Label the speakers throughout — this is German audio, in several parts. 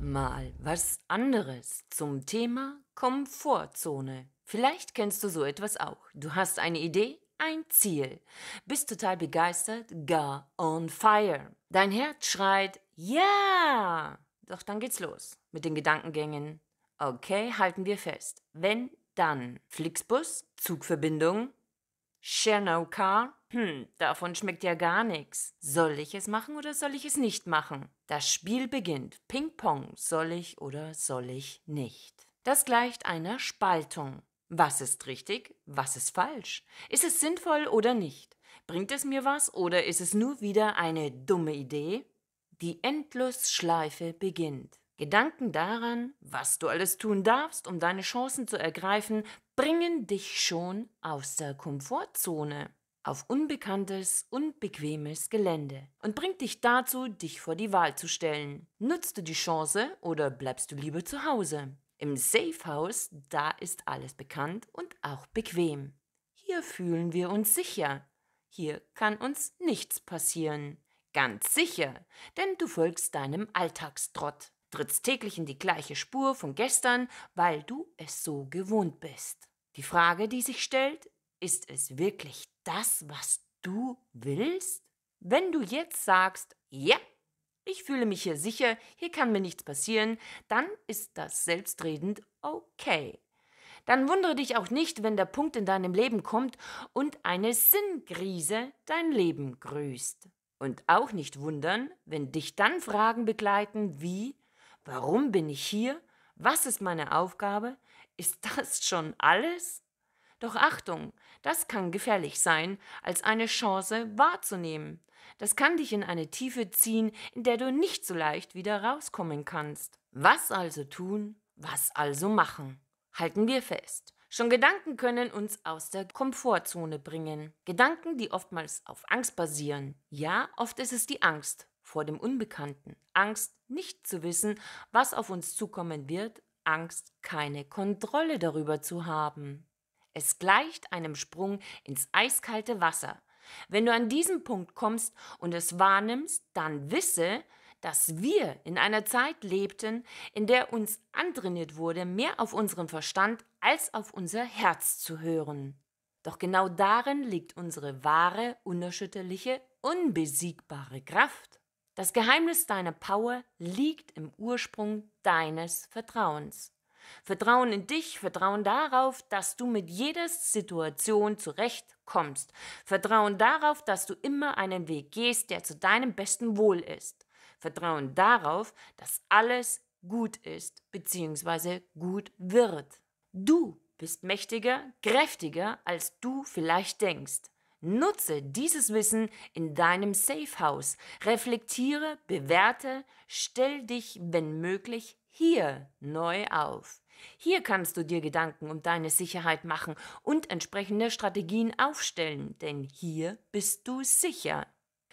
Speaker 1: Mal was anderes zum Thema Komfortzone. Vielleicht kennst du so etwas auch. Du hast eine Idee, ein Ziel, bist total begeistert, gar on fire. Dein Herz schreit, ja! Doch dann geht's los mit den Gedankengängen. Okay, halten wir fest. Wenn, dann. Flixbus, Zugverbindung, Share No Car, hm, davon schmeckt ja gar nichts. Soll ich es machen oder soll ich es nicht machen? Das Spiel beginnt. Ping-Pong. Soll ich oder soll ich nicht? Das gleicht einer Spaltung. Was ist richtig? Was ist falsch? Ist es sinnvoll oder nicht? Bringt es mir was oder ist es nur wieder eine dumme Idee? Die Endlosschleife beginnt. Gedanken daran, was du alles tun darfst, um deine Chancen zu ergreifen, bringen dich schon aus der Komfortzone auf unbekanntes, unbequemes Gelände und bringt dich dazu, dich vor die Wahl zu stellen. Nutzt du die Chance oder bleibst du lieber zu Hause? Im Safe House, da ist alles bekannt und auch bequem. Hier fühlen wir uns sicher. Hier kann uns nichts passieren. Ganz sicher, denn du folgst deinem Alltagstrott, trittst täglich in die gleiche Spur von gestern, weil du es so gewohnt bist. Die Frage, die sich stellt, ist es wirklich das, was du willst? Wenn du jetzt sagst, ja, ich fühle mich hier sicher, hier kann mir nichts passieren, dann ist das selbstredend okay. Dann wundere dich auch nicht, wenn der Punkt in deinem Leben kommt und eine Sinnkrise dein Leben grüßt. Und auch nicht wundern, wenn dich dann Fragen begleiten wie, warum bin ich hier? Was ist meine Aufgabe? Ist das schon alles? Doch Achtung, das kann gefährlich sein, als eine Chance wahrzunehmen. Das kann dich in eine Tiefe ziehen, in der du nicht so leicht wieder rauskommen kannst. Was also tun? Was also machen? Halten wir fest. Schon Gedanken können uns aus der Komfortzone bringen. Gedanken, die oftmals auf Angst basieren. Ja, oft ist es die Angst vor dem Unbekannten. Angst, nicht zu wissen, was auf uns zukommen wird. Angst, keine Kontrolle darüber zu haben. Es gleicht einem Sprung ins eiskalte Wasser. Wenn du an diesen Punkt kommst und es wahrnimmst, dann wisse, dass wir in einer Zeit lebten, in der uns antrainiert wurde, mehr auf unseren Verstand als auf unser Herz zu hören. Doch genau darin liegt unsere wahre, unerschütterliche, unbesiegbare Kraft. Das Geheimnis deiner Power liegt im Ursprung deines Vertrauens. Vertrauen in dich, Vertrauen darauf, dass du mit jeder Situation zurechtkommst. Vertrauen darauf, dass du immer einen Weg gehst, der zu deinem besten Wohl ist. Vertrauen darauf, dass alles gut ist bzw. gut wird. Du bist mächtiger, kräftiger, als du vielleicht denkst. Nutze dieses Wissen in deinem Safe House. Reflektiere, bewerte, stell dich, wenn möglich, hier neu auf. Hier kannst du dir Gedanken um deine Sicherheit machen und entsprechende Strategien aufstellen, denn hier bist du sicher.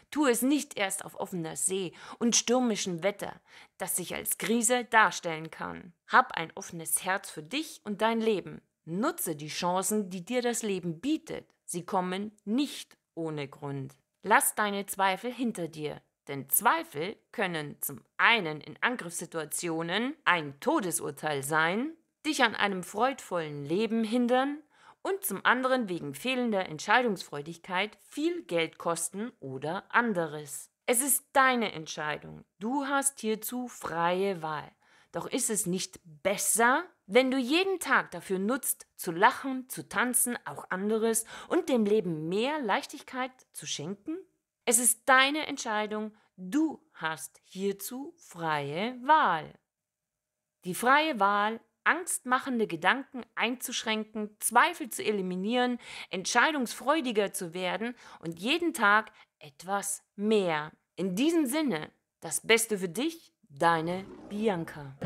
Speaker 1: Tu es nicht erst auf offener See und stürmischem Wetter, das sich als Krise darstellen kann. Hab ein offenes Herz für dich und dein Leben. Nutze die Chancen, die dir das Leben bietet. Sie kommen nicht ohne Grund. Lass deine Zweifel hinter dir. Denn Zweifel können zum einen in Angriffssituationen ein Todesurteil sein, dich an einem freudvollen Leben hindern und zum anderen wegen fehlender Entscheidungsfreudigkeit viel Geld kosten oder anderes. Es ist deine Entscheidung. Du hast hierzu freie Wahl. Doch ist es nicht besser, wenn du jeden Tag dafür nutzt, zu lachen, zu tanzen, auch anderes und dem Leben mehr Leichtigkeit zu schenken? Es ist deine Entscheidung, du hast hierzu freie Wahl. Die freie Wahl, angstmachende Gedanken einzuschränken, Zweifel zu eliminieren, entscheidungsfreudiger zu werden und jeden Tag etwas mehr. In diesem Sinne, das Beste für dich, deine Bianca.